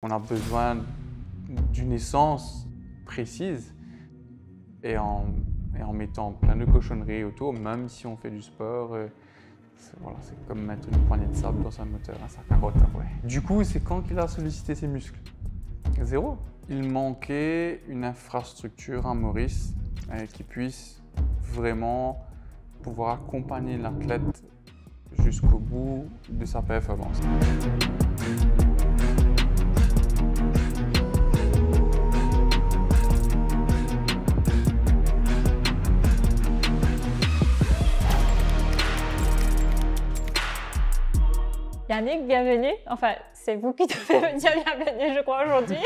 On a besoin d'une essence précise et en, mettant plein de cochonneries autour, même si on fait du sport, euh, c'est comme mettre une poignée de sable dans un moteur, hein, ça carotte. Du coup, c'est quand qu'il a sollicité ses muscles Zéro. Il manquait une infrastructure à Maurice euh, qui puisse vraiment pouvoir accompagner l'athlète jusqu'au bout de sa performance. Yannick, bienvenue. Enfin, c'est vous qui devez oh. me dire bienvenue, je crois, aujourd'hui.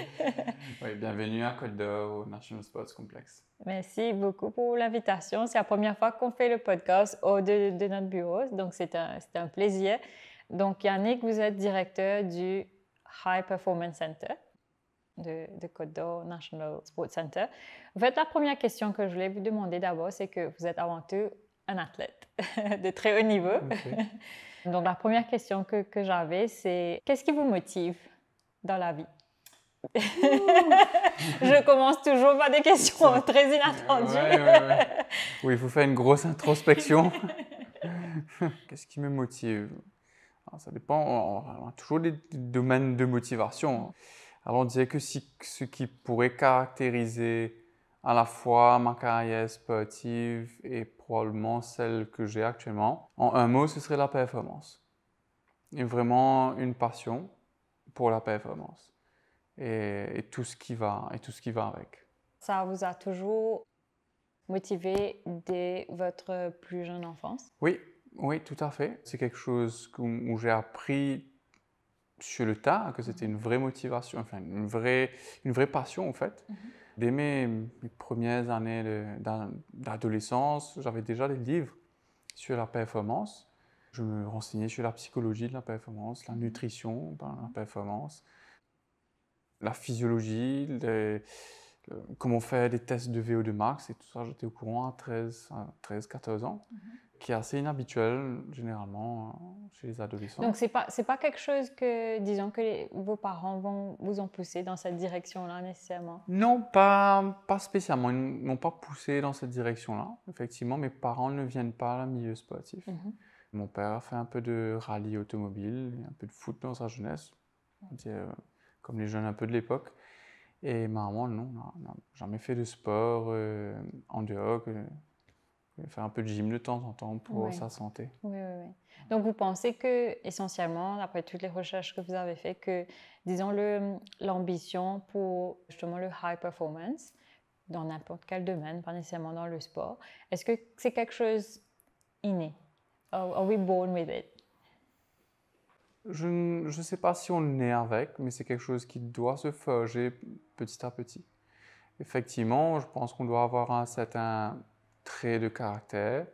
oui, bienvenue à Côte d'Or National Sports Complex. Merci beaucoup pour l'invitation. C'est la première fois qu'on fait le podcast au de, de notre bureau, donc c'est un, un, plaisir. Donc, Yannick, vous êtes directeur du High Performance Center de, de Côte d'Or National Sports Center. En fait, la première question que je voulais vous demander d'abord, c'est que vous êtes avant tout un athlète de très haut niveau. Donc la première question que, j'avais, c'est qu'est-ce qui vous motive dans la vie je commence toujours par des questions très inattendues. Oui, il faut faire une grosse introspection. Qu'est-ce qui me motive ah, Ça dépend, on a toujours des domaines de motivation. Alors on disait que ce qui pourrait caractériser à la fois ma carrière sportive et probablement celle que j'ai actuellement. En un mot, ce serait la performance. Et vraiment une passion pour la performance et, tout ce qui va et tout ce qui va avec. Ça vous a toujours motivé dès votre plus jeune enfance Oui, oui, tout à fait. C'est quelque chose où j'ai appris sur le tas que c'était une vraie motivation, enfin une vraie, une vraie passion en fait. Mhm. Dès mes, premières années d'adolescence, j'avais déjà des livres sur la performance. Je me renseignais sur la psychologie de la performance, la nutrition de ben, la performance, la physiologie, comment faire des tests de VO2 max et tout ça. J'étais au courant à 13, 13 14 ans. Mhm qui est assez inhabituel généralement euh, chez les adolescents. Donc c'est pas c'est pas quelque chose que disons que vos parents vont vous ont poussé dans cette direction-là nécessairement. Non, pas pas spécialement. Ils m'ont pas poussé dans cette direction-là. Effectivement, mes parents ne viennent pas un milieu sportif. Mhm. Mon père a fait un peu de rallye automobile, un peu de foot dans sa jeunesse, euh, comme les jeunes un peu de l'époque. Et ma maman, non, n'a jamais fait de sport euh, en dehors faire un peu de gym de temps en temps pour sa santé. Oui, oui, oui. Donc vous pensez que, essentiellement, après toutes les recherches que vous avez faites, que, disons, l'ambition pour justement le high performance, dans n'importe quel domaine, pas nécessairement dans le sport, est-ce que c'est quelque chose inné? Are, we born with it? Je ne sais pas si on est avec, mais c'est quelque chose qui doit se forger petit à petit. Effectivement, je pense qu'on doit avoir un certain trait de caractère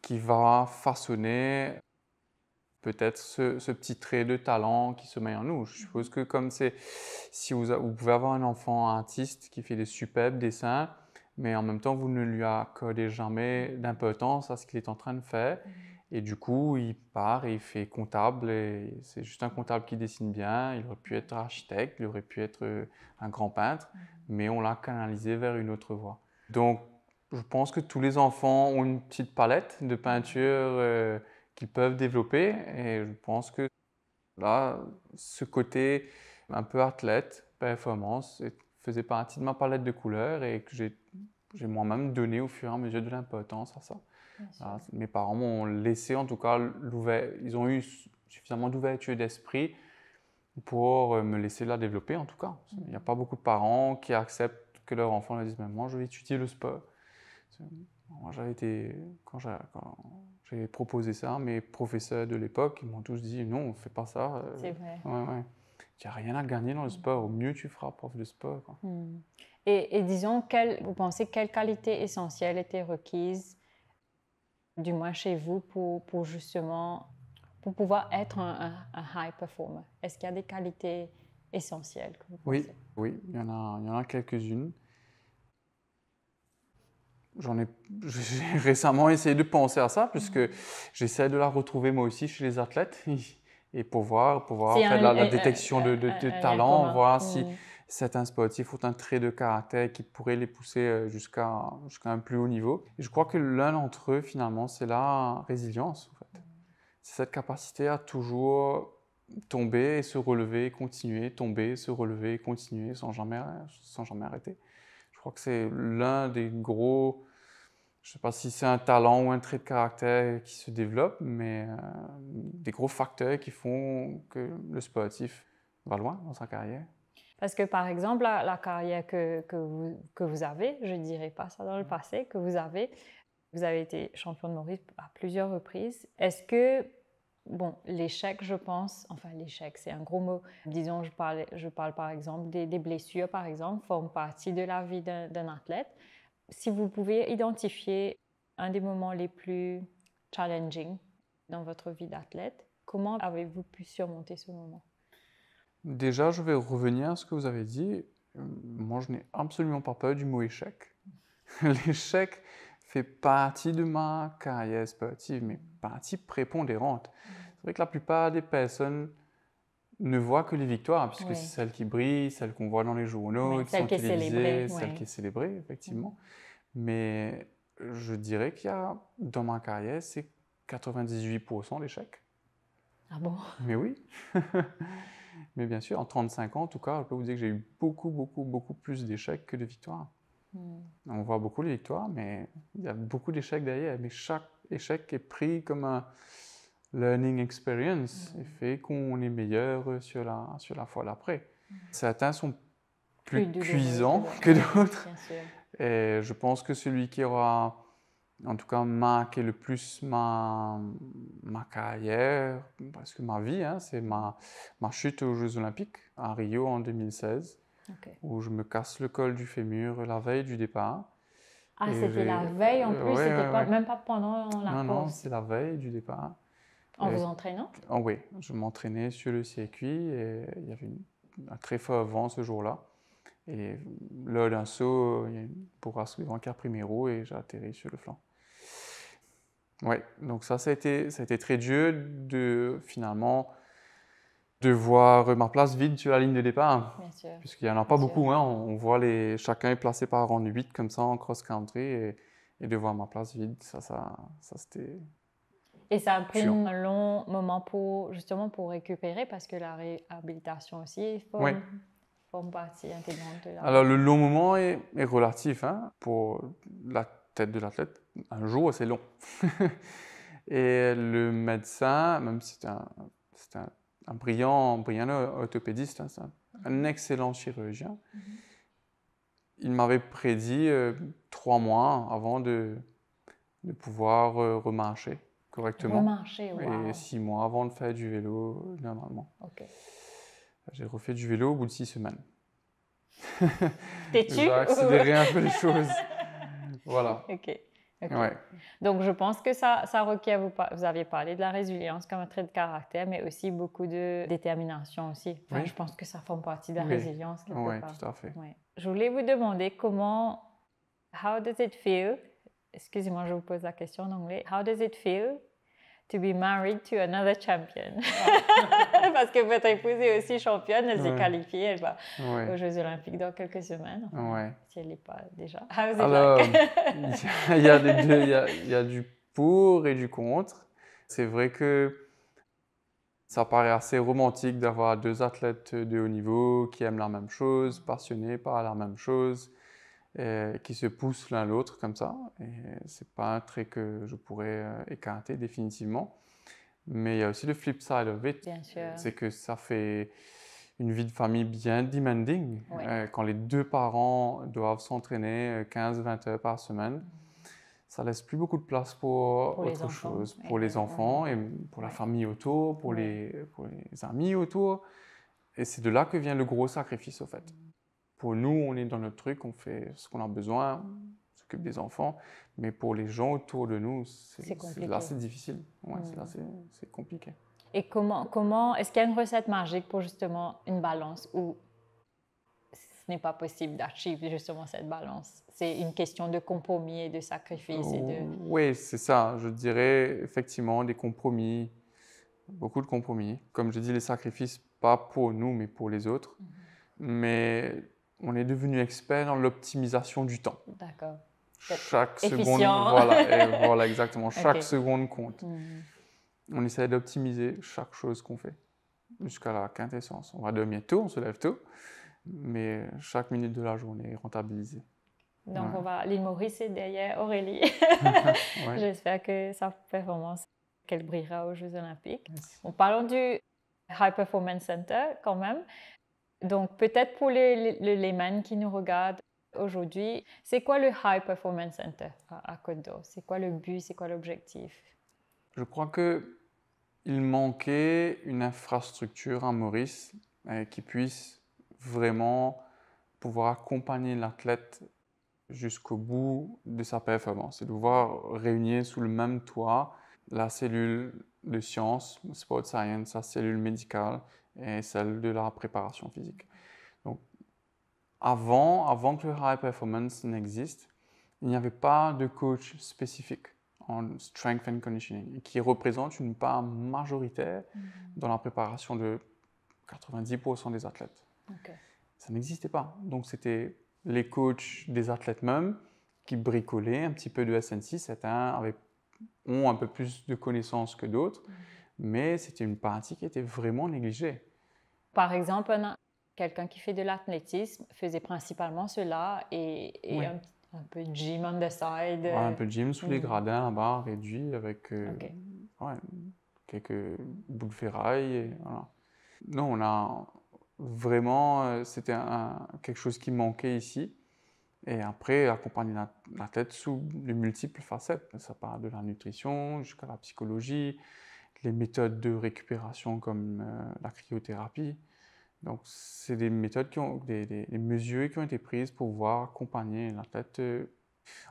qui va façonner peut-être ce, petit trait de talent qui se met en nous. Je suppose que comme c'est, si vous, vous, pouvez avoir un enfant artiste qui fait des superbes dessins, mais en même temps vous ne lui accordez jamais d'importance à ce qu'il est en train de faire, mm-hmm. et du coup il part et il fait comptable, et c'est juste un comptable qui dessine bien, il aurait pu être architecte, il aurait pu être euh, un grand peintre, mm-hmm. mais on l'a canalisé vers une autre voie. Donc je pense que tous les enfants ont une petite palette de peinture euh, qu'ils peuvent développer et je pense que là, ce côté un peu athlète, performance, faisait partie de ma palette de couleurs et que j'ai moi-même donné au fur et à mesure de l'importance à ça. mes parents m'ont laissé, en tout cas, ils ont eu suffisamment d'ouverture d'esprit pour euh, me laisser la développer, en tout cas. Il n'y a mm. pas beaucoup de parents qui acceptent que leur enfant leur dise « Moi, je vais étudier le sport ». Euh, moi, j'avais été, quand j'ai proposé ça, mes professeurs de l'époque, ils m'ont tous dit non, on fait pas ça. Euh, C'est vrai. Ouais, Tu n'as rien à gagner dans le mm. sport, au mieux tu feras prof de sport. Mm. Et, disons, vous pensez quelles qualités essentielles étaient requises du moins chez vous, pour, pour justement pour pouvoir être un, high performer Est-ce qu'il y a des qualités essentielles que vous Oui, oui, il y en a, il y en a quelques-unes j'en ai, j'ai récemment essayé de penser à ça, puisque mhm. j'essaie de la retrouver moi aussi chez les athlètes, et pour voir, faire la, détection de, de, talent, voir si mhm. certains sportifs ont un trait de caractère qui pourrait les pousser euh, jusqu'à un plus haut niveau. je crois que l'un d'entre eux, finalement, c'est la résilience, en fait. C'est cette capacité à toujours tomber et se relever, continuer, tomber, se relever, continuer, sans jamais, sans jamais arrêter. Je crois que c'est l'un des gros, je ne sais pas si c'est un talent ou un trait de caractère qui se développe, mais euh, des gros facteurs qui font que le sportif va loin dans sa carrière. Parce que par exemple, la, carrière que, que, vous, que vous avez, je ne dirais pas ça dans le mm. passé, que vous avez, vous avez été champion de Maurice à plusieurs reprises. Est-ce que Bon, l'échec, je pense, enfin l'échec, c'est un gros mot. Disons, je parle, par exemple des, blessures, par exemple, font partie de la vie d'un athlète. Si vous pouvez identifier un des moments les plus challenging dans votre vie d'athlète, comment avez-vous pu surmonter ce moment Déjà, je vais revenir à ce que vous avez dit. Moi, je n'ai absolument pas peur du mot échec. L'échec, fait partie de ma carrière sportive, mais partie prépondérante. Mm. C'est vrai que la plupart des personnes ne voient que les victoires, puisque c'est celle qui brille, celle qu'on voit dans les journaux, celles qui sont qui celles qui est célébrée, effectivement. Mais je dirais qu'il y a, dans ma carrière, c'est 98% d'échecs. Ah bon Mais oui. Mais bien sûr, en 35 ans, en tout cas, je peux vous dire que j'ai eu beaucoup, beaucoup, beaucoup plus d'échecs que de victoires. Hmm. On voit beaucoup les victoires, mais il y a beaucoup d'échecs derrière. Mais chaque échec est pris comme un learning experience hmm. et fait qu'on est meilleur sur la, sur la fois d'après. Hmm. Certains sont plus, cuisants que d'autres. Et je pense que celui qui aura en tout cas marqué le plus ma, carrière, parce que ma vie, hein, c'est ma chute aux Jeux Olympiques à Rio en 2016 où je me casse le col du fémur la veille du départ. Ah, c'était la veille en plus, c'était même pas pendant la non, Non, c'est la veille du départ. En vous entraînant oh, Oui, je m'entraînais sur le circuit et il y avait un très fort vent ce jour-là. Et là, d'un saut, il y a une bourrasque qui a et j'ai atterri sur le flanc. Oui, donc ça, ça a, été, ça a été très dur de finalement de voir euh, ma place vide sur la ligne de départ. Puisqu'il n'y en a pas beaucoup. Hein. On voit les, chacun est placé par rang 8 comme ça en cross-country. Et, de voir ma place vide, ça, ça, ça c'était. Et ça a pris un long moment pour justement pour récupérer parce que la réhabilitation aussi forme, partie intégrante de la. Alors le long moment est, relatif. Hein. Pour la tête de l'athlète, un jour c'est long. et le médecin, même si c'est un un brillant, brillant orthopédiste, hein, un, mhm. excellent chirurgien. Mhm. Il m'avait prédit euh, trois mois avant de, pouvoir euh, remarcher correctement. Remarcher, Et six mois avant de faire du vélo normalement. J'ai refait du vélo au bout de six semaines. T'es-tu J'ai accéléré un peu les choses. Voilà. Donc, je pense que ça, ça requiert, vous, vous, avez parlé de la résilience comme un trait de caractère, mais aussi beaucoup de détermination aussi. Je pense que ça forme partie de la résilience. Oui, tout à fait. Je voulais vous demander comment, how does it feel, excusez-moi, je vous pose la question en anglais, how does it feel to be married to another champion. Parce que votre épouse est aussi championne, elle s'est qualifiée, elle va aux Jeux Olympiques dans quelques semaines. Si elle n'est pas déjà. Ah, Alors, il y, il y, a du pour et du contre. C'est vrai que ça paraît assez romantique d'avoir deux athlètes de haut niveau qui aiment la même chose, passionnés par la même chose. Euh, qui se poussent l'un l'autre comme ça. Ce n'est pas un trait que je pourrais euh, écarter définitivement. Mais il y a aussi le flip side of it. C'est que ça fait une vie de famille bien demanding. Euh, quand les deux parents doivent s'entraîner 15-20 heures par semaine, ça laisse plus beaucoup de place pour, autre chose, pour les enfants et pour la famille autour, pour, les, pour les amis autour. Et c'est de là que vient le gros sacrifice, au fait. Pour nous, on est dans notre truc, on fait ce qu'on a besoin, on s'occupe des enfants. Mais pour les gens autour de nous, c'est difficile. Ouais, C'est compliqué. Et comment, comment est-ce qu'il y a une recette magique pour justement une balance où ce n'est pas possible d'archiver justement cette balance C'est une question de compromis et de sacrifice. Et de... Oh, oui, c'est ça. Je dirais effectivement des compromis, beaucoup de compromis. Comme je dis, les sacrifices, pas pour nous, mais pour les autres. Mhm. Mais on est devenu expert dans l'optimisation du temps. D'accord. Chaque seconde, voilà, voilà exactement, chaque seconde compte. Mm. On essaie d'optimiser chaque chose qu'on fait jusqu'à la quintessence. On va dormir tôt, on se lève tôt, mais chaque minute de la journée est rentabilisée. Donc on va l'île Maurice est derrière Aurélie. J'espère que sa performance qu'elle brillera aux Jeux Olympiques. On En du High Performance Center quand même, donc peut-être pour les, les, qui nous regardent aujourd'hui, c'est quoi le High Performance Center à, Côte d'Or C'est quoi le but C'est quoi l'objectif Je crois que il manquait une infrastructure à Maurice euh, qui puisse vraiment pouvoir accompagner l'athlète jusqu'au bout de sa performance et de voir réunir sous le même toit la cellule de sciences, sport science, la cellule médicale, et celle de la préparation physique. Donc, avant, avant que le high performance n'existe, il n'y avait pas de coach spécifique en strength and conditioning, qui représente une part majoritaire mhm. dans la préparation de 90% des athlètes. Ça n'existait pas. Donc c'était les coachs des athlètes même qui bricolaient un petit peu de SNC. Certains avaient, ont un peu plus de connaissances que d'autres. Mhm mais c'était une partie qui était vraiment négligée. Par exemple, quelqu'un qui fait de l'athlétisme faisait principalement cela et, un, peu de gym on the side. Ouais, un peu de gym sous les mm. gradins, un bas réduit avec euh, quelques boules de ferraille. Et, Non, on a vraiment, euh, c'était quelque chose qui manquait ici. Et après, accompagner tête sous les multiples facettes. Ça part de la nutrition jusqu'à la psychologie, les méthodes de récupération comme euh, la cryothérapie. Donc, c'est des méthodes qui ont, des, mesures qui ont été prises pour pouvoir accompagner la tête euh,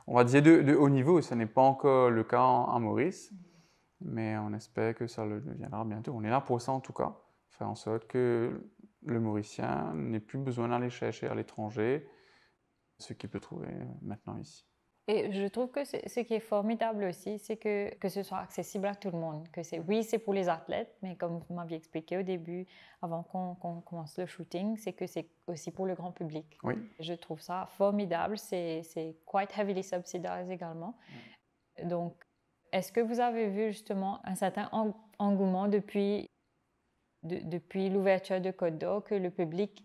on va dire de, haut niveau. Ce n'est pas encore le cas à Maurice, mais on espère que ça le deviendra bientôt. On est là pour ça en tout cas, faire en sorte que le Mauricien n'ait plus besoin d'aller chercher à l'étranger ce qu'il peut trouver maintenant ici. Et je trouve que ce qui est formidable aussi, c'est que, que ce soit accessible à tout le monde. Que c'est, oui, c'est pour les athlètes, mais comme vous m'aviez expliqué au début, avant qu'on, commence le shooting, c'est que c'est aussi pour le grand public. Oui. Je trouve ça formidable. C'est, quite heavily subsidized également. Mm. Donc, est-ce que vous avez vu justement un certain engouement depuis, depuis l'ouverture de Code d'Or que le public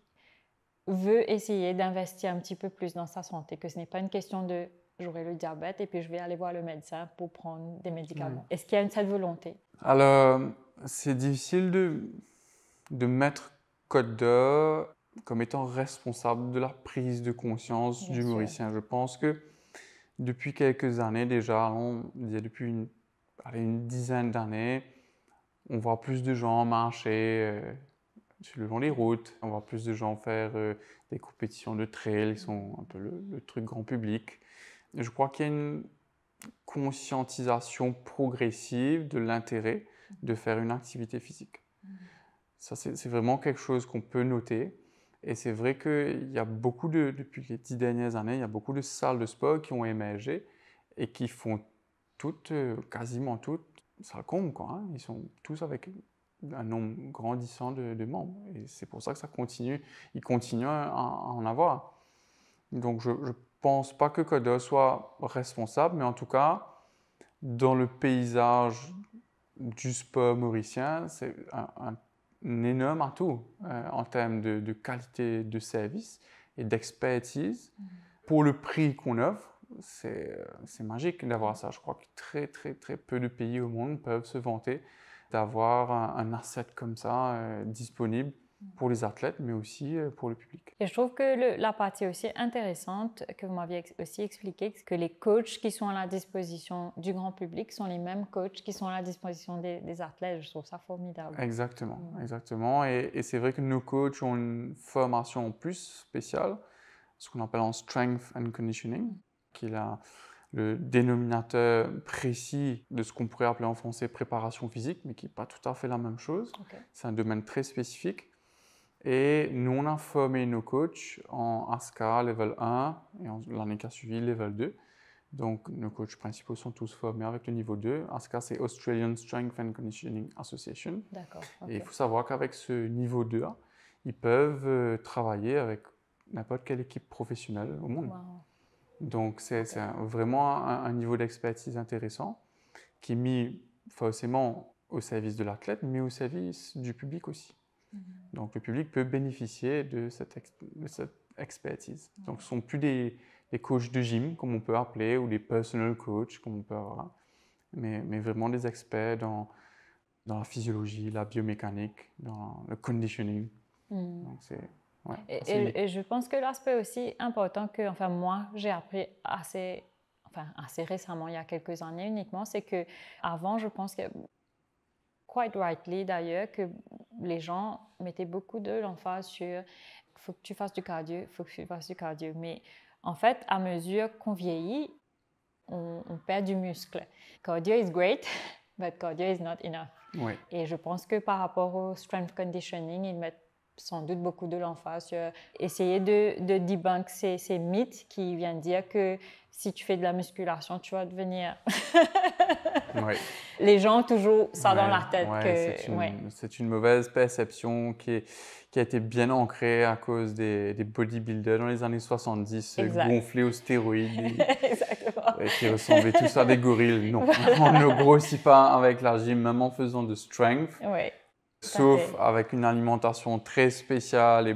veut essayer d'investir un petit peu plus dans sa santé, que ce n'est pas une question de j'aurai le diabète et puis je vais aller voir le médecin pour prendre des médicaments. Hmm. Est-ce qu'il y a une telle volonté Alors, c'est difficile de, mettre code d'or comme étant responsable de la prise de conscience du Mauricien. Je pense que depuis quelques années déjà, il y a depuis une, dizaine d'années, on voit plus de gens marcher euh, sur le long des routes, on voit plus de gens faire euh, des compétitions de trail qui sont un peu le truc grand public je crois qu'il y a une conscientisation progressive de l'intérêt de faire une activité physique. Mm. Ça, c'est vraiment quelque chose qu'on peut noter. Et c'est vrai qu'il y a beaucoup de, depuis les dix dernières années, il y a beaucoup de salles de sport qui ont émergé et qui font toutes, euh, quasiment toutes, ça compte quoi. Hein. Ils sont tous avec un nombre grandissant de, membres. Et c'est pour ça que ça continue, ils continuent à, en avoir. Donc je, je pense pas que Coder soit responsable, mais en tout cas, dans le paysage du sport mauricien, c'est un, énorme atout euh, en termes de, qualité de service et d'expertise. Mm-hmm. Pour le prix qu'on offre, c'est magique d'avoir ça. Je crois que très, très, très peu de pays au monde peuvent se vanter d'avoir un, asset comme ça euh, disponible pour les athlètes, mais aussi euh, pour le public. Et je trouve que la partie aussi intéressante que vous m'aviez aussi expliqué, que les coachs qui sont à la disposition du grand public sont les mêmes coachs qui sont à la disposition des, athlètes. Je trouve ça formidable. Exactement, exactement. Et, c'est vrai que nos coachs ont une formation en plus spéciale, ce qu'on appelle en strength and conditioning, qui est le dénominateur précis de ce qu'on pourrait appeler en français préparation physique, mais qui n'est pas tout à fait la même chose. C'est un domaine très spécifique. Et nous, on a formé nos coachs en ASCA level 1 et l'année qui a suivi level 2. Donc, nos coachs principaux sont tous formés avec le niveau 2. ASCA, c'est Australian Strength and Conditioning Association. D'accord. Et il faut savoir qu'avec ce niveau 2 ils peuvent euh, travailler avec n'importe quelle équipe professionnelle au monde. Donc, c'est vraiment un, un niveau d'expertise intéressant qui est mis forcément au service de l'athlète, mais au service du public aussi. Mhm. Donc le public peut bénéficier de cette, expertise. Donc ce ne sont plus des, des, coachs de gym, comme on peut appeler, ou des personal coachs, comme on peut avoir, mais, mais vraiment des experts dans, dans la physiologie, la biomécanique, dans le conditioning. Hmm. Donc c'est Ouais, et, je pense que l'aspect aussi important que, enfin, moi, j'ai appris assez, enfin, assez récemment, il y a quelques années uniquement, c'est que avant, je pense que quite rightly d'ailleurs, que les gens mettaient beaucoup de l'emphase sur faut que tu fasses du cardio, faut que tu fasses du cardio. Mais en fait, à mesure qu'on vieillit, on, perd du muscle. Cardio is great, but cardio is not enough. Et je pense que par rapport au strength conditioning, ils mettent sans doute beaucoup de l'emphase face euh, essayer de, de debunk ces, ces, mythes qui viennent dire que si tu fais de la musculation, tu vas devenir. Les gens ont toujours ça dans leur tête. c'est, une, mauvaise perception qui, qui, a été bien ancrée à cause des, des bodybuilders dans les années 70, euh, gonflés aux stéroïdes. Exactement. qui ressemblaient tous à des gorilles. Non, on ne grossit pas avec la gym, même en faisant de strength sauf avec une alimentation très spéciale et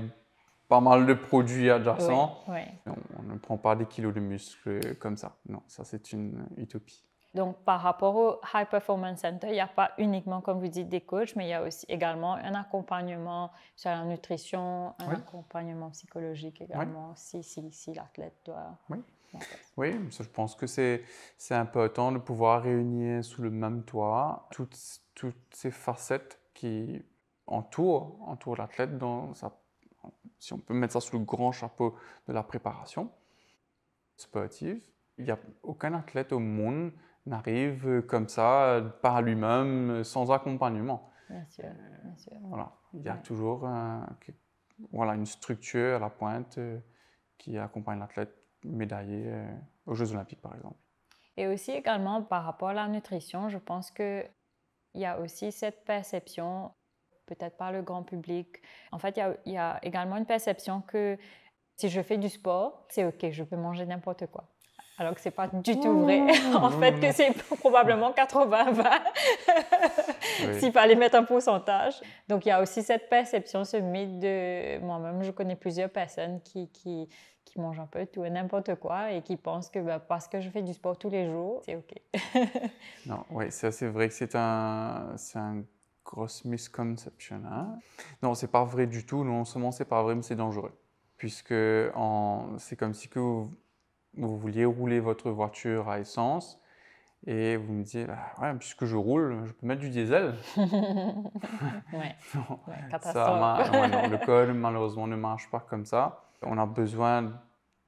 pas mal de produits adjacents. On, ne prend pas des kilos de muscles comme ça. Non, ça c'est une utopie. Donc par rapport au High Performance Center, il n'y a pas uniquement, comme vous dites, des coachs, mais il y a aussi également un accompagnement sur la nutrition, un accompagnement psychologique également, si, si, l'athlète doit... Oui, je pense que c'est un peu de pouvoir réunir sous le même toit toutes, toutes ces facettes qui entoure, entoure l'athlète dans si on peut mettre ça sous le grand chapeau de la préparation sportive. Il n'y a aucun athlète au monde n'arrive comme ça par lui-même sans accompagnement. Bien sûr, euh, Voilà. Il y a toujours voilà, une structure à la pointe euh, qui accompagne l'athlète médaillé euh, aux Jeux Olympiques, par exemple. Et aussi également par rapport à la nutrition, je pense que il y a aussi cette perception, peut-être par le grand public. En fait, il y a, également une perception que si je fais du sport, c'est OK, je peux manger n'importe quoi alors que c'est pas du tout vrai. Mmh. en fait, que c'est probablement 80-20 mmh. s'il fallait mettre un pourcentage. Donc, il y a aussi cette perception, ce mythe de moi-même. Je connais plusieurs personnes qui qui mange un peu tout et n'importe quoi et qui pensent que bah, parce que je fais du sport tous les jours, c'est OK. non, oui, ça c'est vrai que c'est un, un gros misconception. Hein. Non, c'est pas vrai du tout. Non seulement c'est pas vrai, mais c'est dangereux. Puisque c'est comme si que vous, vouliez rouler votre voiture à essence et vous me dites, ah, ouais, puisque je roule, je peux mettre du diesel. ouais. le code malheureusement ne marche pas comme ça. On a besoin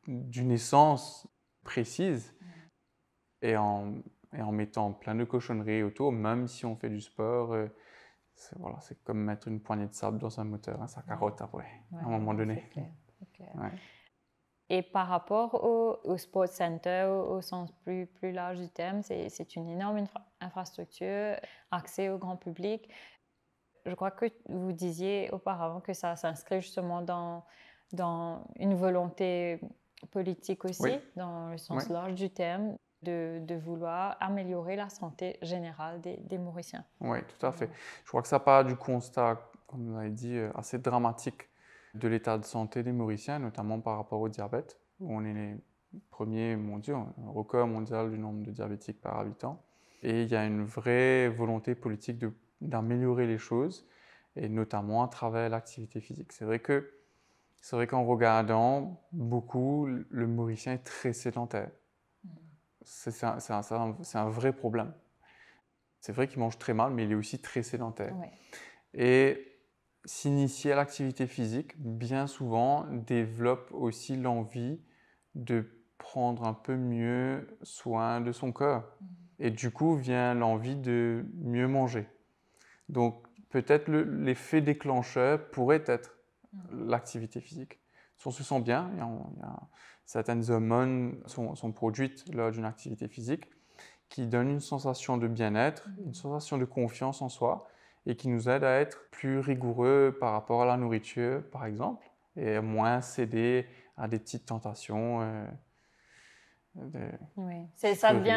d'une essence précise. Mm. Et en, mettant plein de cochonneries autour, même si on fait du sport, euh, c'est comme mettre une poignée de sable dans un moteur, hein, ça carotte après, à un moment donné. Et par rapport au, sports center, au, sens plus, plus large du terme, c'est une énorme infrastructure accès au grand public. Je crois que vous disiez auparavant que ça s'inscrit justement dans dans une volonté politique aussi, dans le sens large du terme, de, de, vouloir améliorer la santé générale des, Mauriciens. Oui, tout à fait. Je crois que ça part du constat, comme vous l'avez dit, euh, assez dramatique de l'état de santé des Mauriciens, notamment par rapport au diabète, où on est les premiers mondiaux, un record mondial du nombre de diabétiques par habitant. Et il y a une vraie volonté politique d'améliorer les choses, et notamment à travers l'activité physique. C'est vrai que c'est vrai qu'en regardant beaucoup, le Mauricien est très sédentaire. C'est un, vrai problème. C'est vrai qu'il mange très mal, mais il est aussi très sédentaire. Et s'initier à l'activité physique, bien souvent, développe aussi l'envie de prendre un peu mieux soin de son corps. Mm-hmm. Et du coup, vient l'envie de mieux manger. Donc, peut-être l'effet déclencheur pourrait être Mm. l'activité physique. on se sent bien, certaines hormones sont, produites lors d'une activité physique qui donnent une sensation de bien-être, mm. une sensation de confiance en soi et qui nous aide à être plus rigoureux par rapport à la nourriture, par exemple, et moins céder à des petites tentations. Euh, oui, ça devient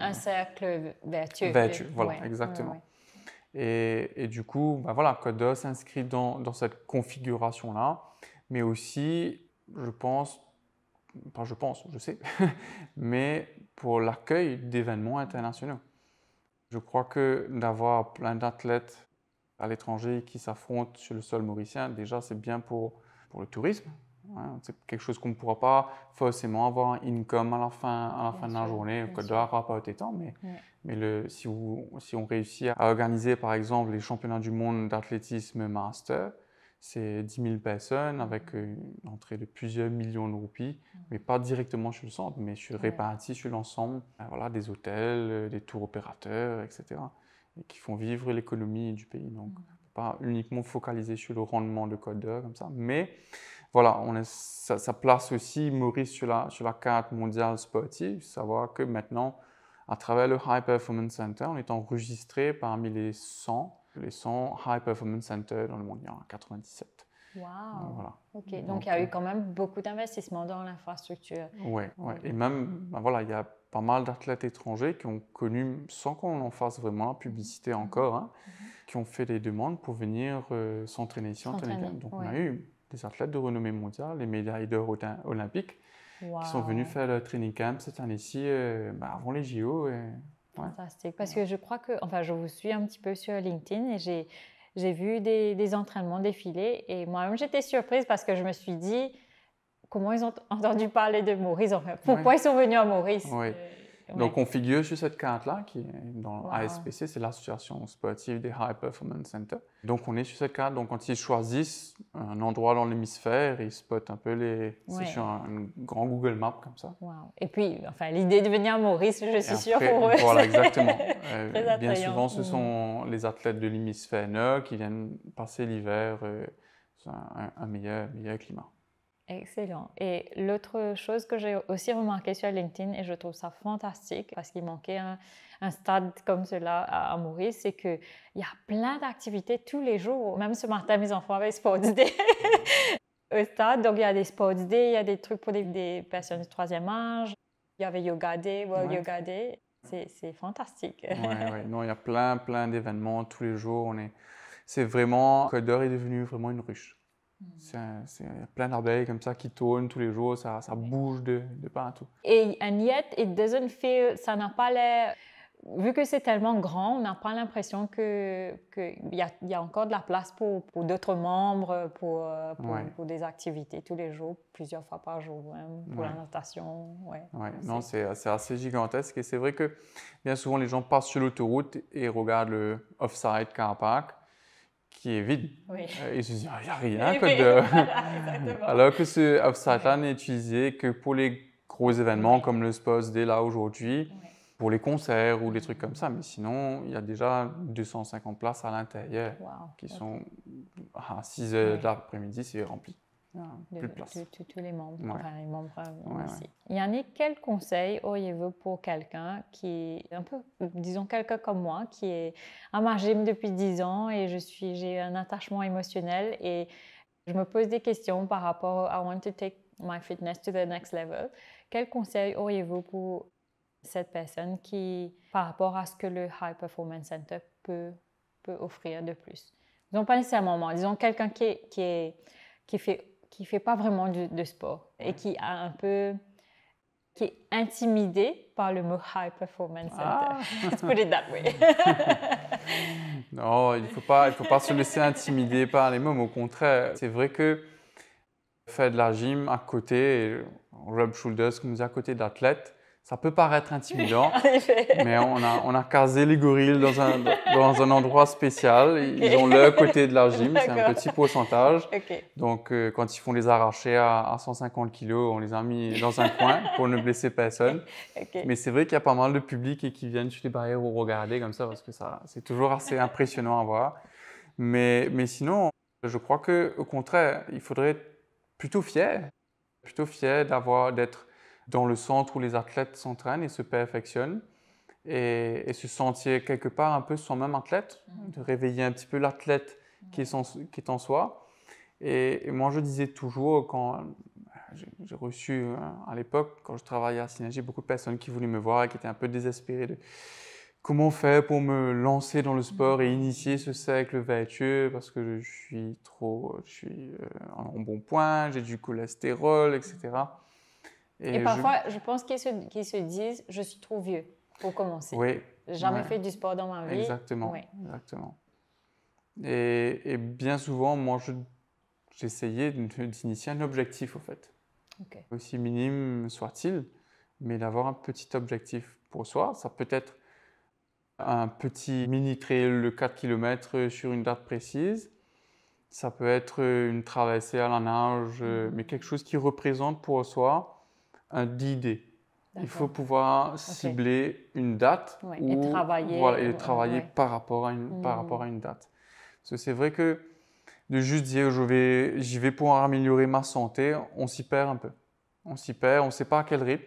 un, cercle vertueux. Vertueux, voilà, exactement. Et, du coup, bah voilà, Codos s'inscrit dans, cette configuration-là, mais aussi, je pense, enfin je pense, je sais, mais pour l'accueil d'événements internationaux. Je crois que d'avoir plein d'athlètes à l'étranger qui s'affrontent sur le sol mauricien, déjà c'est bien pour le tourisme, Hein, c'est quelque chose qu'on ne pourra pas forcément avoir un income à la fin, à la fin de la journée, que de rapporte temps, mais, mais le, si, on réussit à organiser par exemple les championnats du monde d'athlétisme master, c'est 10 000 personnes avec une entrée de plusieurs millions de roupies, mais pas directement sur le centre, mais sur, réparti sur l'ensemble euh, voilà, des hôtels, euh, des tours opérateurs, etc., qui font vivre l'économie du pays. Donc, pas uniquement focaliser sur le rendement de code comme ça, mais voilà, on est, ça, place aussi Maurice sur la, carte mondiale sportive, savoir que maintenant, à travers le High Performance Center, on est enregistré parmi les 100, les 100 High Performance Center dans le monde. Il y en a 97. Wow. Voilà. Donc, il y a eu euh, quand même beaucoup d'investissements dans l'infrastructure. Oui, ouais. et même, ben voilà, il y a pas mal d'athlètes étrangers qui ont connu, sans qu'on en fasse vraiment la publicité mhm. encore, hein, mhm. qui ont fait des demandes pour venir euh, s'entraîner ici en Donc, on a eu des athlètes de renommée mondiale, les médailles d'or olympiques, qui sont venus faire le training camp cette année-ci euh, bah, avant les JO. Fantastique, parce que je crois que, enfin, je vous suis un petit peu sur LinkedIn et j'ai, j'ai vu des, des, entraînements défiler et moi-même j'étais surprise parce que je me suis dit, comment ils ont entendu parler de Maurice, pourquoi ils sont venus à Maurice euh, donc, on figure sur cette carte-là, qui est dans l'ASPC, ASPC, c'est l'Association sportive des High Performance Center. Donc, on est sur cette carte. Donc, quand ils choisissent un endroit dans l'hémisphère, ils spotent un peu les. C'est sur un, grand Google Map comme ça. Et puis, enfin, l'idée de venir à Maurice, je suis sûre pour eux. Voilà, exactement. Euh, bien souvent, ce mm. sont les athlètes de l'hémisphère nord qui viennent passer l'hiver. Euh, un, un meilleur, meilleur climat. Excellent. Et l'autre chose que j'ai aussi remarqué sur LinkedIn, et je trouve ça fantastique, parce qu'il manquait un, stade comme cela à, à Maurice, c'est qu'il y a plein d'activités tous les jours. Même ce matin, mes enfants avaient Sports Day au stade. Donc, il y a des Sports Day, il y a des trucs pour des, personnes du troisième âge. Il y avait Yoga Day, World Yoga Day. C'est fantastique. oui, ouais. Non, il y a plein, plein d'événements tous les jours. On est... C'est vraiment... Codeur est devenu vraiment une ruche. Hmm. C'est a plein d'abeilles comme ça qui tournent tous les jours, ça, bouge de, partout. Et and yet, it doesn't feel, ça n'a pas l'air. Vu que c'est tellement grand, on n'a pas l'impression qu'il que y, a, y a encore de la place pour, pour d'autres membres, pour, pour, des activités tous les jours, plusieurs fois par jour, même, hein, pour la natation. Ouais, Non, c'est assez gigantesque. Et c'est vrai que bien souvent, les gens passent sur l'autoroute et regardent le off-site car park qui est vide. Et je il n'y a rien. Alors que ce satan est utilisé que pour les gros événements comme le Spos dès là aujourd'hui, pour les concerts ou les trucs comme ça. Mais sinon, il y a déjà 250 places à l'intérieur qui sont à 6 heures de l'après-midi, c'est rempli de, tous les membres, il enfin les membres euh, Yannick, quel conseil auriez-vous pour quelqu'un qui est un peu, disons quelqu'un comme moi, qui est à ma gym depuis 10 ans et je suis, j'ai un attachement émotionnel et je me pose des questions par rapport à I want to take my fitness to the next level. Quel conseil auriez-vous pour cette personne qui, par rapport à ce que le High Performance Center peut, peut offrir de plus Disons pas nécessairement moi, disons quelqu'un qui, qui, qui fait qui fait pas vraiment de, sport et qui a un peu qui est intimidé par le mot high performance center. Ah. Let's that way. non, il ne faut, pas, il faut pas se laisser intimider par les mots, au contraire, c'est vrai que faire de la gym à côté, rub shoulders comme à côté d'athlètes, ça peut paraître intimidant, mais on a, on a casé les gorilles dans un, dans un endroit spécial. Ils ont le côté de la gym, c'est un petit pourcentage. Donc, euh, quand ils font les arracher à, 150 kg, on les a mis dans un coin pour ne blesser personne. Mais c'est vrai qu'il y a pas mal de public et qui viennent sur les barrières ou regarder comme ça, parce que ça, c'est toujours assez impressionnant à voir. Mais, mais sinon, je crois qu'au contraire, il faudrait être plutôt fier, plutôt fier d'avoir, d'être dans le centre où les athlètes s'entraînent et se perfectionnent. Et, se sentir quelque part un peu son même athlète, mhm. de réveiller un petit peu l'athlète qui, est en soi. Et, moi, je disais toujours, quand j'ai reçu euh, à l'époque, quand je travaillais à Synergie, beaucoup de personnes qui voulaient me voir et qui étaient un peu désespérées de comment faire pour me lancer dans le sport et mhm. initier ce cercle vertueux parce que je suis trop, je suis euh, en bon point, j'ai du cholestérol, etc. Et, parfois, je, pense qu'ils se, se, disent, je suis trop vieux pour commencer. Oui. Jamais fait du sport dans ma vie. Exactement. Exactement. Et, bien souvent, moi, j'essayais d'initier un objectif, au fait. Aussi minime soit-il, mais d'avoir un petit objectif pour soi. Ça peut être un petit mini trail de 4 km sur une date précise. Ça peut être une traversée à la nage, mm-hmm. mais quelque chose qui représente pour soi un d'idées. Il faut pouvoir cibler une date et travailler, voilà, et euh, travailler par, rapport à une, par hmm. rapport à une date. Parce que c'est vrai que de juste dire je vais, j'y vais pour améliorer ma santé, on s'y perd un peu. On s'y perd, on ne sait pas à quel rythme,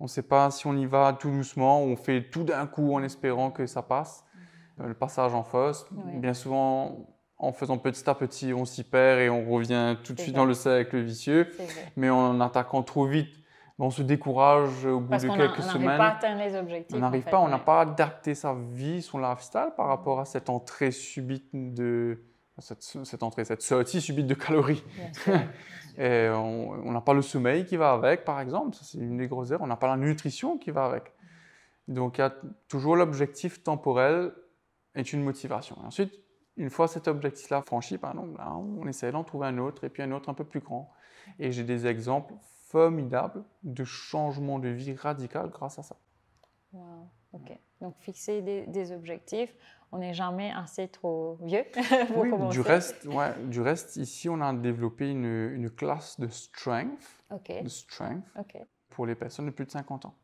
on ne sait pas si on y va tout doucement, ou on fait tout d'un coup en espérant que ça passe. Hmm. Euh, le passage en fosse, bien souvent, en faisant petit à petit, on s'y perd et on revient tout de suite dans le cercle vicieux. Mais en attaquant trop vite, on se décourage au bout de quelques semaines. On n'arrive pas à les objectifs. On n'arrive pas, on n'a pas adapté sa vie, son lifestyle par rapport à cette entrée subite de. Cette, entrée, cette sortie subite de calories. Et on n'a pas le sommeil qui va avec, par exemple, c'est une des grosses erreurs. On n'a pas la nutrition qui va avec. Donc il y a toujours l'objectif temporel est une motivation. ensuite, une fois cet objectif-là franchi, là, on essaie d'en trouver un autre et puis un autre un peu plus grand. Et j'ai des exemples formidable de changement de vie radical grâce à ça. ok. Donc fixer des, objectifs, on n'est jamais assez trop vieux pour commencer. Du reste, du reste, ici, on a développé une, classe de strength, de strength pour les personnes de plus de 50 ans.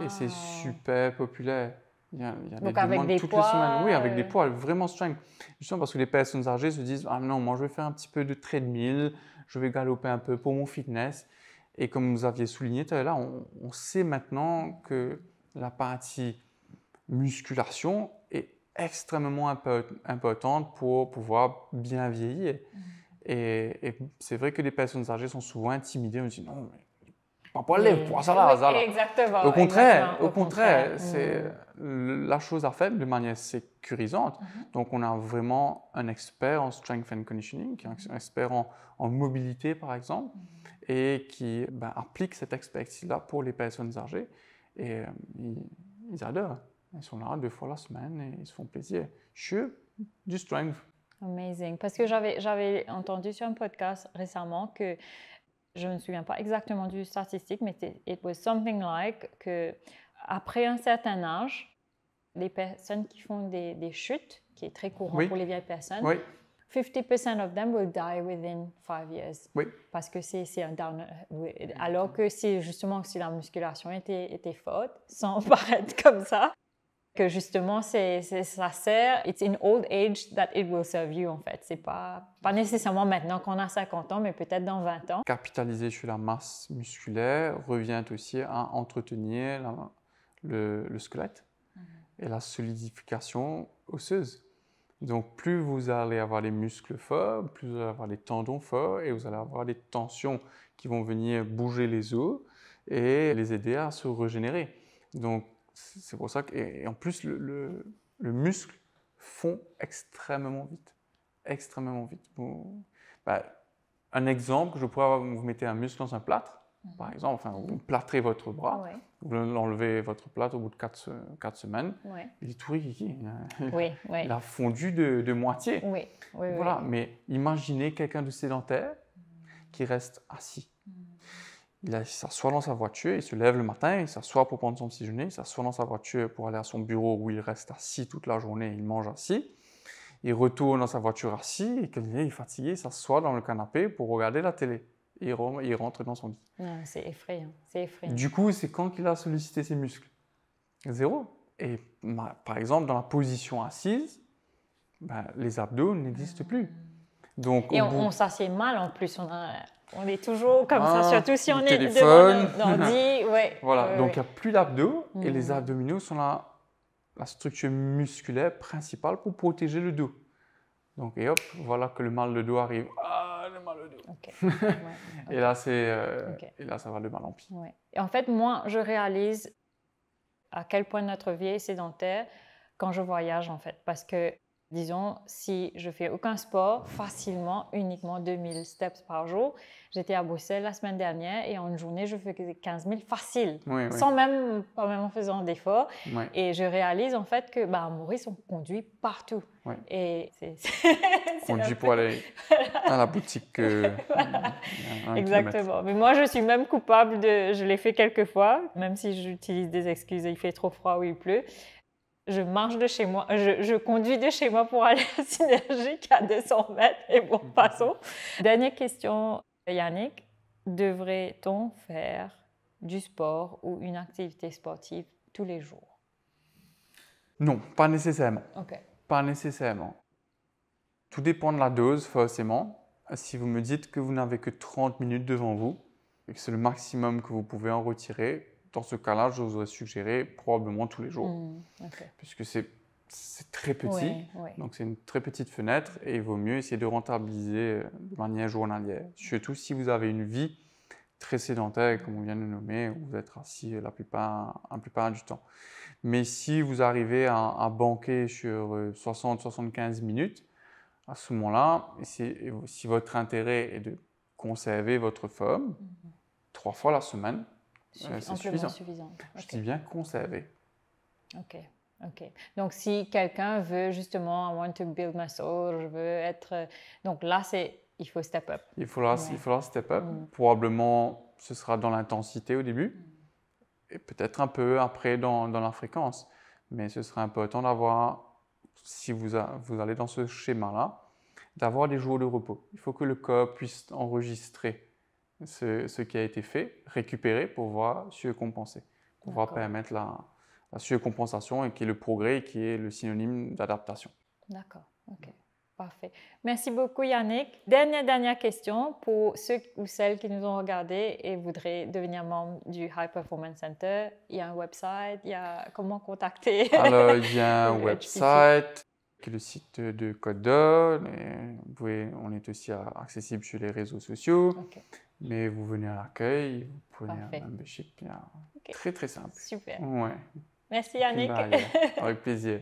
Et c'est super populaire. Il y a, a Donc des avec des toutes poids, les semaines. Oui, avec des poids, vraiment strength. Justement parce que les personnes âgées se disent Ah non, moi je vais faire un petit peu de treadmill, je vais galoper un peu pour mon fitness. Et comme vous aviez souligné tout à l'heure, on, sait maintenant que la partie musculation est extrêmement importante pour pouvoir bien vieillir. Mm-hmm. Et, c'est vrai que les personnes âgées sont souvent intimidées. On dit non, pas pour les pour ça là, ça Exactement. Au contraire, au, contraire, c'est mm. la chose à faire de manière sécurisante. Mm-hmm. Donc, on a vraiment un expert en strength and conditioning, un mm-hmm. expert en, mobilité, par exemple et qui ben, appliquent applique cette expertise-là pour les personnes âgées. Et euh, ils, adorent. Ils sont là deux fois la semaine et ils se font plaisir. suis du strength. Amazing. Parce que j'avais entendu sur un podcast récemment que je ne me souviens pas exactement du statistique, mais it was something like que après un certain âge, les personnes qui font des, chutes, qui est très courant pour les vieilles personnes, oui. 50% of them will die within five years. Oui. Parce que c'est un Alors que si justement si la musculation était, était forte, sans paraître comme ça, que justement c'est ça sert. It's in old age that it will serve you en fait. C'est pas pas nécessairement maintenant qu'on a 50 ans, mais peut-être dans 20 ans. Capitaliser sur la masse musculaire revient aussi à entretenir le, squelette mhm. et la solidification osseuse. Donc plus vous allez avoir les muscles forts, plus vous allez avoir les tendons forts et vous allez avoir des tensions qui vont venir bouger les os et les aider à se régénérer. Donc c'est pour ça que, en plus, le, muscle fond extrêmement vite. Extrêmement vite. Bah, un exemple, je pourrais vous mettez un muscle dans un plâtre, mmh. par exemple, enfin, vous plâtrez votre bras, vous l'enlevez votre plate au bout de 4, semaines, il est tout hein. oui, il a fondu de, moitié. voilà. Mais imaginez quelqu'un de sédentaire qui reste assis. Mm. Il s'assoit dans sa voiture, il se lève le matin, il s'assoit pour prendre son petit déjeuner, il s'assoit dans sa voiture pour aller à son bureau où il reste assis toute la journée, il mange assis. Il retourne dans sa voiture assis et quand il est fatigué, il s'assoit dans le canapé pour regarder la télé et il rentre dans son lit. C'est effrayant. effrayant. Du coup, c'est quand qu'il a sollicité ses muscles Zéro. Et par exemple, dans la position assise, ben, les abdos n'existent plus. Ah. Donc, et on, on s'assied mal en plus. On, on est toujours comme ça, ah, surtout si on est devant ouais. voilà, donc il n'y a plus d'abdos et mm. les abdominaux sont la, la structure musculaire principale pour protéger le dos. Donc, et hop, voilà que le mal de dos arrive. Ah, et, là, c'est, euh, là, ça va le mal en plus Et en fait, moi, je réalise à quel point notre vie est sédentaire quand je voyage, en fait. Parce que Disons, si je fais aucun sport, facilement, uniquement 2000 steps par jour. J'étais à Bruxelles la semaine dernière et en une journée, je fais 15 000 faciles, sans même, pas même en faisant d'efforts. Et je réalise en fait que bah, à Maurice, on conduit partout. Et c'est, conduit pour aller à la boutique. Euh, Exactement. Mais moi, je suis même coupable de. Je l'ai fait quelques fois, même si j'utilise des excuses. Il fait trop froid ou il pleut je marche de chez moi, je, conduis de chez moi pour aller à Synergique à 200 mètres et bon, mhm. passons. Dernière question, Yannick. Devrait-on faire du sport ou une activité sportive tous les jours Non, pas nécessairement. Pas nécessairement. Tout dépend de la dose, forcément. Si vous me dites que vous n'avez que 30 minutes devant vous et que c'est le maximum que vous pouvez en retirer, dans ce cas-là, je vous aurais suggéré probablement tous les jours, hmm, puisque c'est très petit, donc c'est une très petite fenêtre, et il vaut mieux essayer de rentabiliser euh, de manière journalière. Hmm. Surtout si vous avez une vie très sédentaire, comme on vient de le nommer, où vous êtes assis euh, la plupart, plupart du temps. Mais si vous arrivez à, banquer sur 60-75 euh, minutes, à ce moment-là, si, si votre intérêt est de conserver votre forme, hmm. trois fois la semaine, Suffi suffisant. Je dis bien conservé. OK. OK. Donc, si quelqu'un veut justement, I want to build soul, je veux être. Euh, donc là, c'est il faut step up. Il faudra, il faudra step up. Mm. Probablement, ce sera dans l'intensité au début mm. et peut-être un peu après dans, dans, la fréquence. Mais ce sera important d'avoir, si vous, vous allez dans ce schéma-là, d'avoir des jours de repos. Il faut que le corps puisse enregistrer ce, qui a été fait, récupéré pour voir surcompenser, pour pouvoir permettre la, surcompensation et qui est le progrès, et qui est le synonyme d'adaptation. D'accord, ok, parfait. Merci beaucoup Yannick. Dernière, dernière question pour ceux ou celles qui nous ont regardés et voudraient devenir membre du High Performance Center. Il y a un website, il y a comment contacter Alors, il y a un website qui est le site de et Vous on est aussi accessible sur les réseaux sociaux. Mais vous venez à l'accueil, vous prenez un membership. Très, très simple. Super. Ouais. Merci Yannick. Avec plaisir.